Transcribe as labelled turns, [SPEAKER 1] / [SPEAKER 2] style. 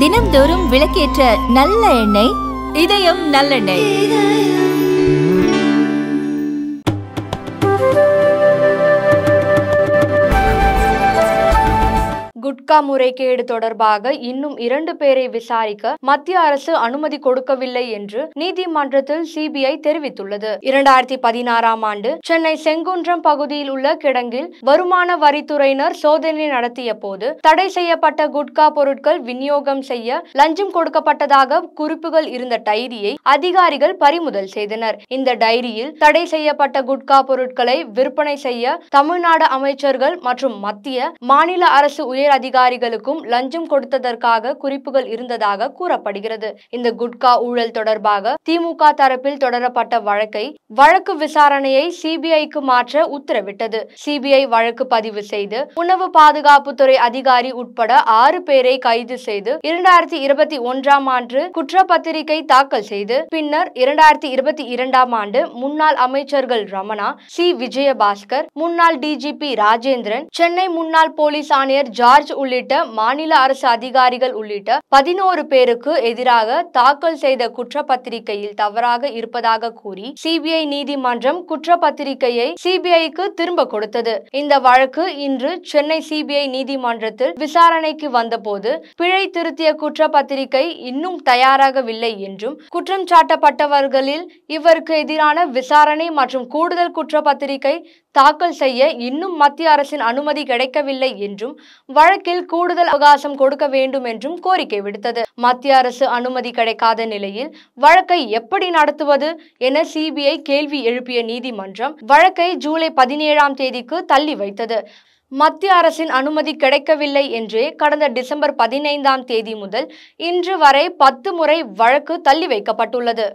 [SPEAKER 1] தினம்தோறும் விளக்கேற்ற நல்ல எண்ணெய் இதயம் நல்லெண்ணெய்
[SPEAKER 2] குட்கா முறைகேடு தொடர்பாக இன்னும் இரண்டு பேரை விசாரிக்க மத்திய அரசு அனுமதி கொடுக்கவில்லை என்று நீதிமன்றத்தில் சிபிஐ தெரிவித்துள்ளது இரண்டாயிரத்தி பதினாறாம் ஆண்டு சென்னை செங்குன்றம் பகுதியில் உள்ள கிடங்கில் வருமான வரித்துறையினர் சோதனை நடத்திய போது தடை செய்யப்பட்ட குட்கா பொருட்கள் விநியோகம் செய்ய லஞ்சம் கொடுக்கப்பட்டதாக குறிப்புகள் இருந்த டைரியை அதிகாரிகள் பறிமுதல் செய்தனர் இந்த டைரியில் தடை செய்யப்பட்ட குட்கா பொருட்களை விற்பனை செய்ய தமிழ்நாடு அமைச்சர்கள் மற்றும் மத்திய மாநில அரசு உயர் அதிகாரி அதிகாரிகளுக்கும் லஞ்சம் கொடுத்ததற்காக குறிப்புகள் இருந்ததாக கூறப்படுகிறது இந்த குட்கா ஊழல் தொடர்பாக திமுக தரப்பில் தொடரப்பட்ட வழக்கை வழக்கு விசாரணையை சிபிஐக்கு மாற்ற உத்தரவிட்டது சிபிஐ வழக்கு பதிவு செய்து உணவு பாதுகாப்புத்துறை அதிகாரி உட்பட ஆறு பேரை கைது செய்து இரண்டாயிரத்தி இருபத்தி ஒன்றாம் ஆண்டு குற்றப்பத்திரிகை தாக்கல் செய்து பின்னர் இரண்டாயிரத்தி இருபத்தி இரண்டாம் ஆண்டு முன்னாள் அமைச்சர்கள் ரமணா சி விஜயபாஸ்கர் முன்னாள் டிஜிபி ராஜேந்திரன் சென்னை முன்னாள் போலீஸ் ஆணையர் ஜார்ஜ் உள்ளிட்ட மாநில அரசு அதிகாரிகள் உள்ளிட்ட பதினோரு பேருக்கு எதிராக தாக்கல் செய்த குற்றப்பத்திரிகையில் தவறாக இருப்பதாக கூறி சிபிஐ நீதிமன்றம் குற்றப்பத்திரிகையை சிபிஐக்கு திரும்ப கொடுத்தது இந்த வழக்கு இன்று சென்னை சிபிஐ நீதிமன்றத்தில் விசாரணைக்கு வந்தபோது பிழை திருத்திய குற்றப்பத்திரிகை இன்னும் தயாராகவில்லை என்றும் குற்றம் சாட்டப்பட்டவர்களில் இவருக்கு எதிரான விசாரணை மற்றும் கூடுதல் குற்றப்பத்திரிகை தாக்கல் செய்ய இன்னும் மத்திய அரசின் அனுமதி கிடைக்கவில்லை என்றும் வழக்கில் இதில் கூடுதல் அவகாசம் கொடுக்க வேண்டும் என்றும் கோரிக்கை விடுத்தது மத்திய அரசு அனுமதி கிடைக்காத நிலையில் வழக்கை எப்படி நடத்துவது என சிபிஐ கேள்வி எழுப்பிய நீதிமன்றம் வழக்கை ஜூலை பதினேழாம் தேதிக்கு தள்ளி வைத்தது மத்திய அரசின் அனுமதி கிடைக்கவில்லை என்றே கடந்த டிசம்பர் பதினைந்தாம் தேதி முதல் இன்று வரை பத்து முறை வழக்கு தள்ளி வைக்கப்பட்டுள்ளது